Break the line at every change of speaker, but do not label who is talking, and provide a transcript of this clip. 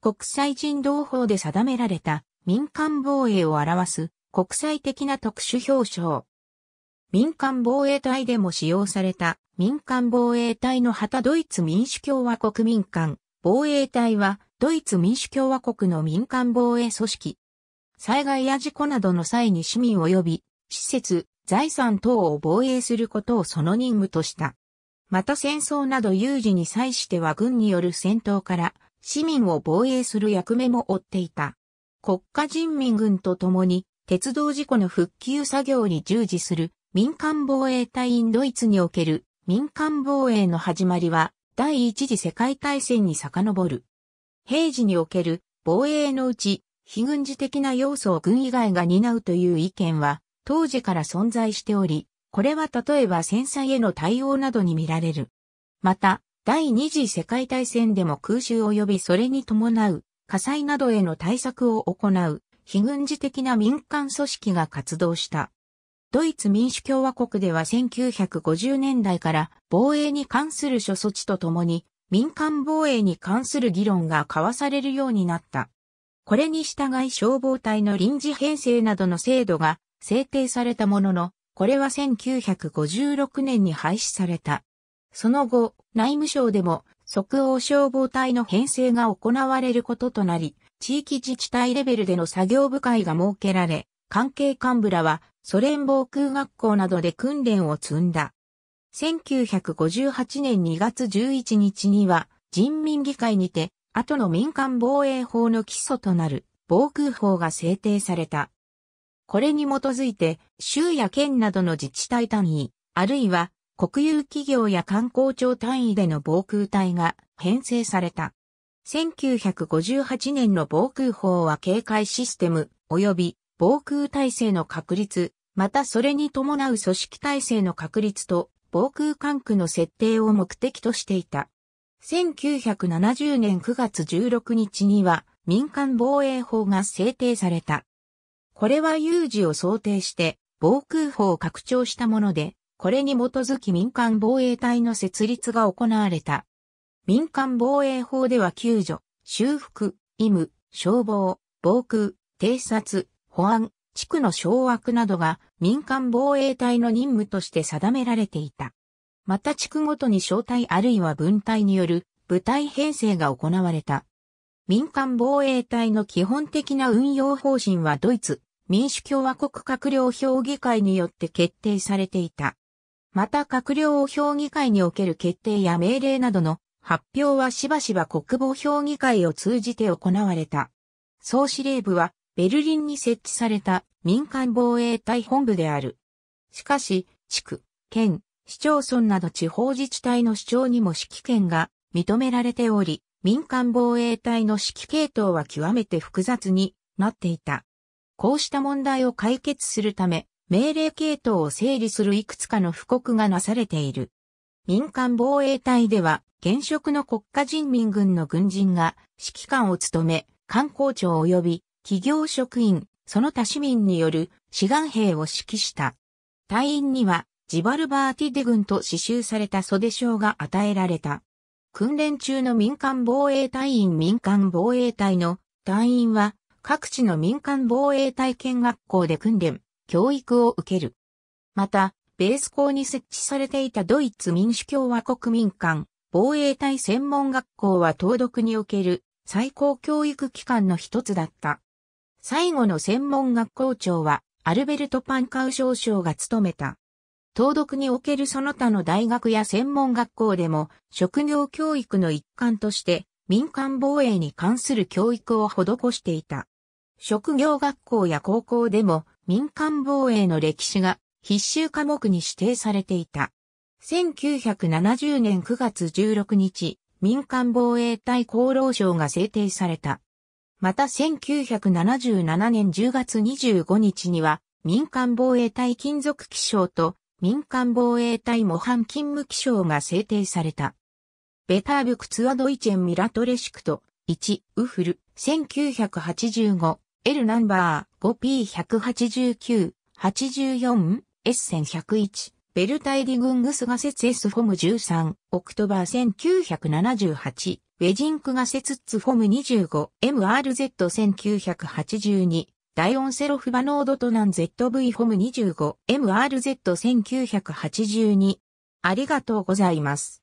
国際人道法で定められた民間防衛を表す国際的な特殊表彰。民間防衛隊でも使用された民間防衛隊の旗ドイツ民主共和国民間防衛隊はドイツ民主共和国の民間防衛組織。災害や事故などの際に市民及び施設、財産等を防衛することをその任務とした。また戦争など有事に際しては軍による戦闘から市民を防衛する役目も負っていた。国家人民軍と共に鉄道事故の復旧作業に従事する民間防衛隊員ドイツにおける民間防衛の始まりは第一次世界大戦に遡る。平時における防衛のうち非軍事的な要素を軍以外が担うという意見は当時から存在しており、これは例えば戦災への対応などに見られる。また、第二次世界大戦でも空襲及びそれに伴う火災などへの対策を行う非軍事的な民間組織が活動した。ドイツ民主共和国では1950年代から防衛に関する諸措置とともに民間防衛に関する議論が交わされるようになった。これに従い消防隊の臨時編成などの制度が制定されたものの、これは1956年に廃止された。その後、内務省でも即応消防隊の編成が行われることとなり、地域自治体レベルでの作業部会が設けられ、関係幹部らはソ連防空学校などで訓練を積んだ。1958年2月11日には人民議会にて、後の民間防衛法の基礎となる防空法が制定された。これに基づいて、州や県などの自治体単位、あるいは国有企業や観光庁単位での防空隊が編成された。1958年の防空法は警戒システム及び防空体制の確立、またそれに伴う組織体制の確立と防空管区の設定を目的としていた。1970年9月16日には民間防衛法が制定された。これは有事を想定して防空法を拡張したもので、これに基づき民間防衛隊の設立が行われた。民間防衛法では救助、修復、医務、消防、防空、偵察、保安、地区の掌握などが民間防衛隊の任務として定められていた。また地区ごとに小隊あるいは分隊による部隊編成が行われた。民間防衛隊の基本的な運用方針はドイツ民主共和国閣僚評議会によって決定されていた。また閣僚を評議会における決定や命令などの発表はしばしば国防評議会を通じて行われた。総司令部はベルリンに設置された民間防衛隊本部である。しかし、地区、県、市町村など地方自治体の主張にも指揮権が認められており、民間防衛隊の指揮系統は極めて複雑になっていた。こうした問題を解決するため、命令系統を整理するいくつかの布告がなされている。民間防衛隊では、現職の国家人民軍の軍人が指揮官を務め、官公庁及び企業職員、その他市民による志願兵を指揮した。隊員には、ジバルバーティデ軍と刺繍された袖章が与えられた。訓練中の民間防衛隊員民間防衛隊の隊員は、各地の民間防衛体験学校で訓練、教育を受ける。また、ベース校に設置されていたドイツ民主共和国民間防衛隊専門学校は登録における最高教育機関の一つだった。最後の専門学校長はアルベルト・パンカウ少将が務めた。登録におけるその他の大学や専門学校でも職業教育の一環として民間防衛に関する教育を施していた。職業学校や高校でも民間防衛の歴史が必修科目に指定されていた。1970年9月16日、民間防衛隊厚労省が制定された。また1977年10月25日には、民間防衛隊金属気象と民間防衛隊模範勤務気象が制定された。ベターブクツアドイチェンミラトレシクト、1、ウフル、1985、L ナンバー 5P189-84、S1101、ベルタイィグングスガセツ S フォム13、オクトバー1978、ウェジンクガセツツフォム25、MRZ1982、ダイオンセロフバノードトナン ZV フォム25、MRZ1982。ありがとうございます。